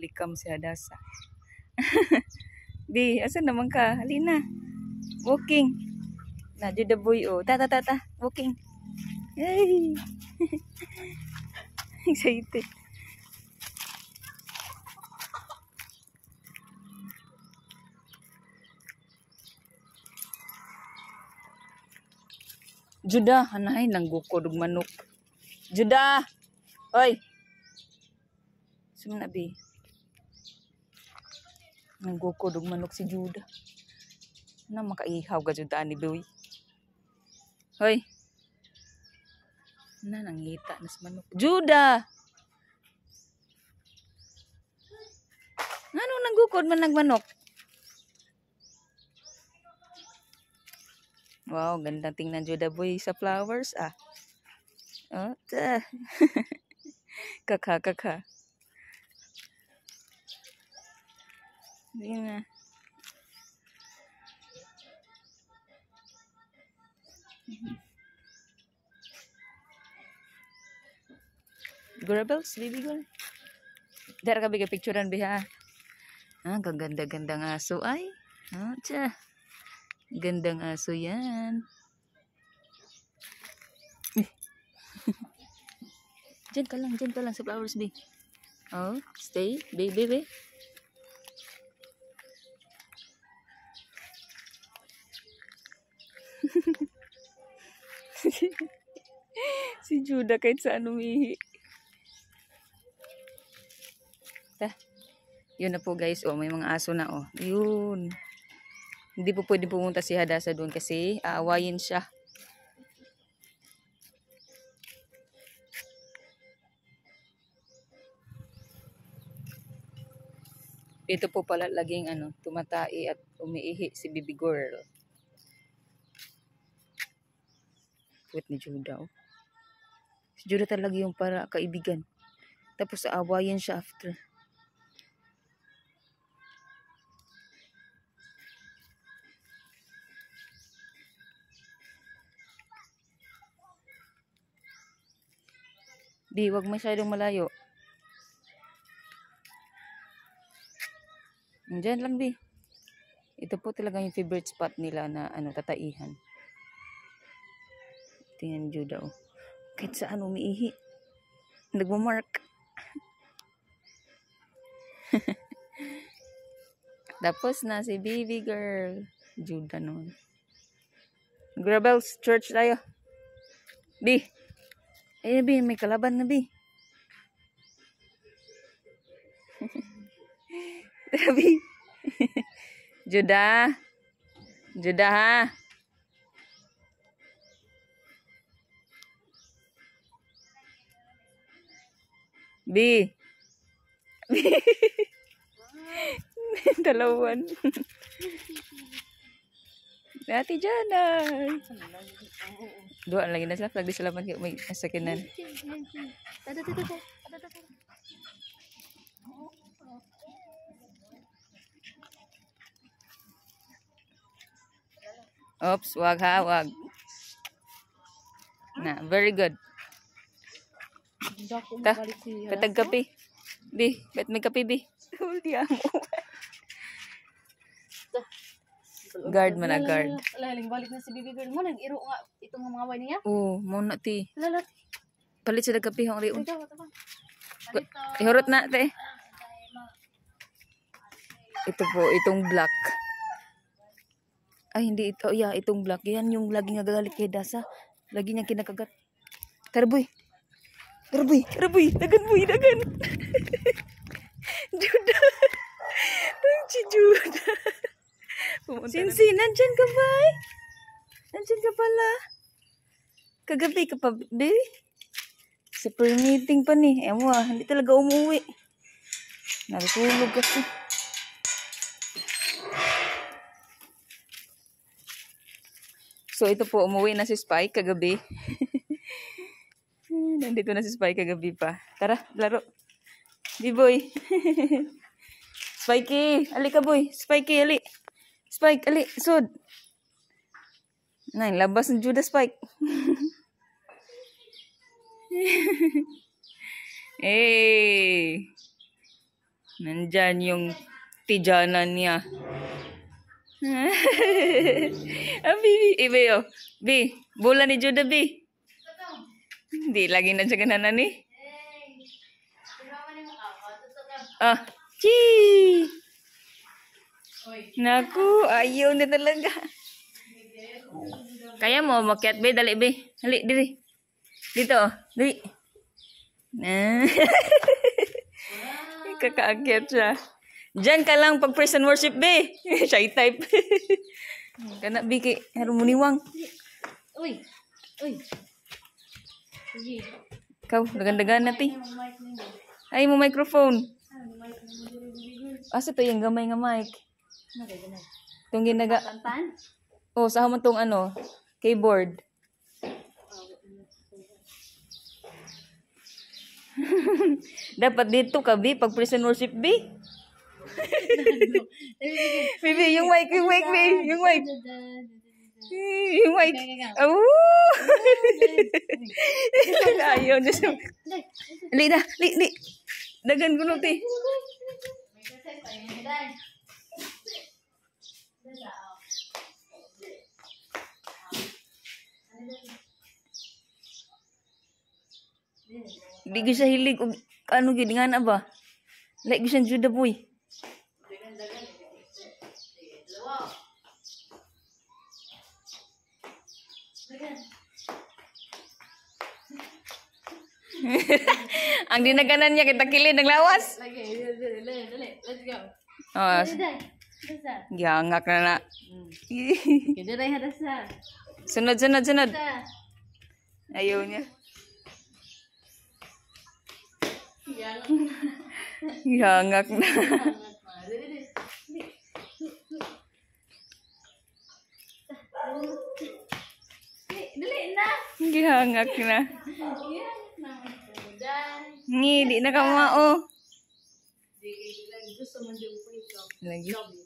likam si Hadasa. Di, asan naman ka? Halina. Walking. Na, the boy oh. Ta ta ta ta. Walking. Yay! Excited. Juda, hanay nang guko manok. Juda! Hoy! Sumanabi. Juda! Nagukod og manok si Juda. Ano, na makaihaw ka Juda ni Boy. Hoy. Na ano, nangita na sa manok. Juda! Ano nang gukod man nagmanok? Wow, ganda tingnan Juda ah, boy sa flowers ah. Oh, kakha kakha. Yun na. Gurabels, baby girl. Dara ka biga picturean biha. Ah, kaganda-gandang aso ay. Ah, tsa. Gandang aso yan. Diyan ka lang, diyan ka lang sa flowers, babe. Oh, stay, baby, baby. si Judah kahit saan umihi. Ta. Yun na po guys. Oh, may mga aso na. Oh. Yun. Hindi po pwede pumunta si Hadasa doon kasi aawayin siya. Ito po pala laging ano, tumatai at umiihi si Bibi girl. Puwit ni Judah, oh. Si Judah talaga yung para kaibigan. Tapos aawayan siya after. Di, wag masyadong malayo. Diyan lang, Di. Ito po talaga yung favorite spot nila na ano tataihan. Tingnan niyo daw. Oh. Kahit saan umiihi. Nagmamark. Tapos na si baby girl. Juda naman. Grabels, church tayo. B. Eh, B, may kalaban na, B. Grabe. Juda. Juda ha. B. B. Dalawan. Ate Jana. Dua lagi na sila. Lagi sila man may sakinan. Tada, tada, tada. Oops, wag ha, wag. Na, very good. Ta, katag kape. Bi, bet may kape bi. Hindi amo. Guard man na guard. Laling balik na si Bibi guard mo nag iro nga itong mga way niya. Oo, mo na ti. Lalat. Palit sa dagapi hong riun. Ihurot na te. Ito po, itong black. Ay, hindi ito. Oh, yeah, itong black. Yan yung lagi nga gagalit kay Dasa. Lagi niya kinakagat. Tara Grabe, grabe. Dagan boy, dagan. Juda. Ang si Juda. Sinsi, nandyan ka ba? Nandyan ka pala. Kagabi ka pa, baby. Super meeting pa ni. Ewan mo ah, hindi talaga umuwi. Nagtulog kasi. So ito po, umuwi na si Spike kagabi. Nandito na si Spike kagabi pa. Tara, laro. B-boy. Spikey, ali ka boy. Spikey, ali. Spike, ali. Sud. Nine, labas ng Judas Spike. hey. Nandyan yung tijana niya. Ah, ah, B, Ibe, B, eh, oh. B, bola ni Judah, B. Hindi, lagi na dyan na ni. Ah, chi! Naku, ayaw na talaga. Kaya mo, makiat be, dali be. Dali, diri. Dito, diri. Ah. Kakaakyat siya. Diyan ka lang pag praise and worship be. Shy type. Kana biki, harmoniwang. Uy. Uy. Ikaw, dagan-dagan natin. Ay, mo microphone. Asa to yung gamay nga mic? Itong ginaga... Oh, sa man tong ano? Keyboard. Dapat dito ka, B. Pag prison worship, B. Baby, yung mic, yung mic, B. Yung mic. Wait. Oh. Ayo na siya. Li na, li, li. Dagan ko Di gyud sa hilig ano ba? Like boy. Ang dinaganan niya kita kilid ng lawas. Let's go. Oh. Giyangak na na. Hmm. Kidiray hadasa. Sunod, sunod, sunod. Ayaw niya. Giyangak na. Giyangak na. Gihangak na. Ngi, di na ka mao. Oh. Lagi.